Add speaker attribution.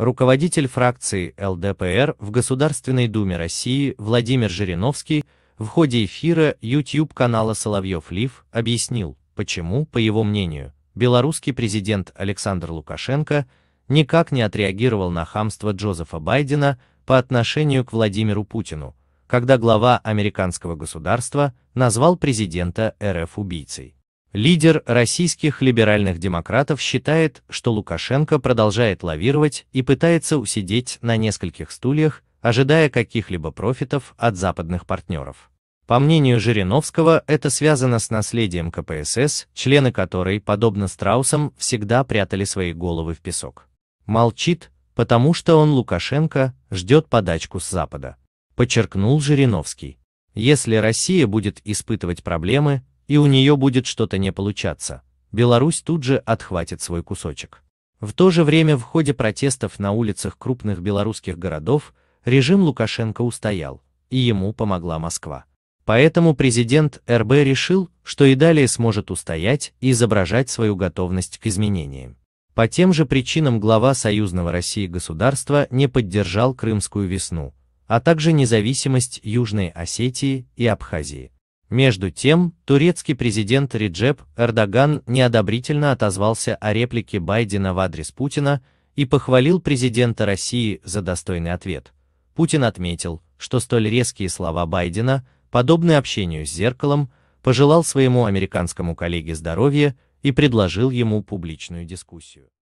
Speaker 1: Руководитель фракции ЛДПР в Государственной Думе России Владимир Жириновский в ходе эфира YouTube-канала Соловьев Лив объяснил, почему, по его мнению, белорусский президент Александр Лукашенко никак не отреагировал на хамство Джозефа Байдена по отношению к Владимиру Путину, когда глава американского государства назвал президента РФ убийцей. Лидер российских либеральных демократов считает, что Лукашенко продолжает лавировать и пытается усидеть на нескольких стульях, ожидая каких-либо профитов от западных партнеров. По мнению Жириновского, это связано с наследием КПСС, члены которой, подобно страусам, всегда прятали свои головы в песок. Молчит, потому что он, Лукашенко, ждет подачку с Запада. Подчеркнул Жириновский. Если Россия будет испытывать проблемы, и у нее будет что-то не получаться, Беларусь тут же отхватит свой кусочек. В то же время в ходе протестов на улицах крупных белорусских городов режим Лукашенко устоял, и ему помогла Москва. Поэтому президент РБ решил, что и далее сможет устоять и изображать свою готовность к изменениям. По тем же причинам глава союзного России государства не поддержал Крымскую весну, а также независимость Южной Осетии и Абхазии. Между тем, турецкий президент Реджеп Эрдоган неодобрительно отозвался о реплике Байдена в адрес Путина и похвалил президента России за достойный ответ. Путин отметил, что столь резкие слова Байдена, подобные общению с зеркалом, пожелал своему американскому коллеге здоровья и предложил ему публичную дискуссию.